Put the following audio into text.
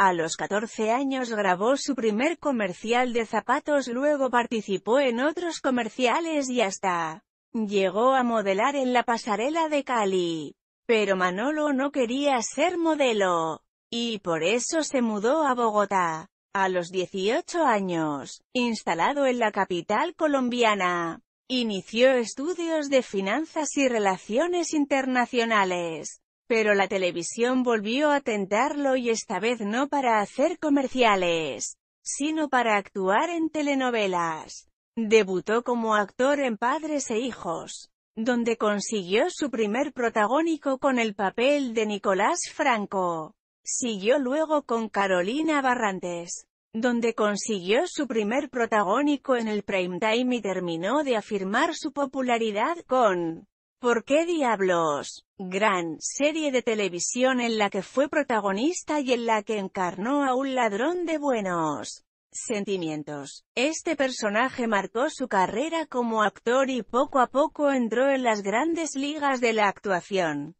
A los 14 años grabó su primer comercial de zapatos luego participó en otros comerciales y hasta llegó a modelar en la pasarela de Cali. Pero Manolo no quería ser modelo, y por eso se mudó a Bogotá, a los 18 años, instalado en la capital colombiana. Inició estudios de finanzas y relaciones internacionales. Pero la televisión volvió a tentarlo y esta vez no para hacer comerciales, sino para actuar en telenovelas. Debutó como actor en Padres e Hijos, donde consiguió su primer protagónico con el papel de Nicolás Franco. Siguió luego con Carolina Barrantes, donde consiguió su primer protagónico en el prime time y terminó de afirmar su popularidad con ¿Por qué diablos? Gran serie de televisión en la que fue protagonista y en la que encarnó a un ladrón de buenos sentimientos. Este personaje marcó su carrera como actor y poco a poco entró en las grandes ligas de la actuación.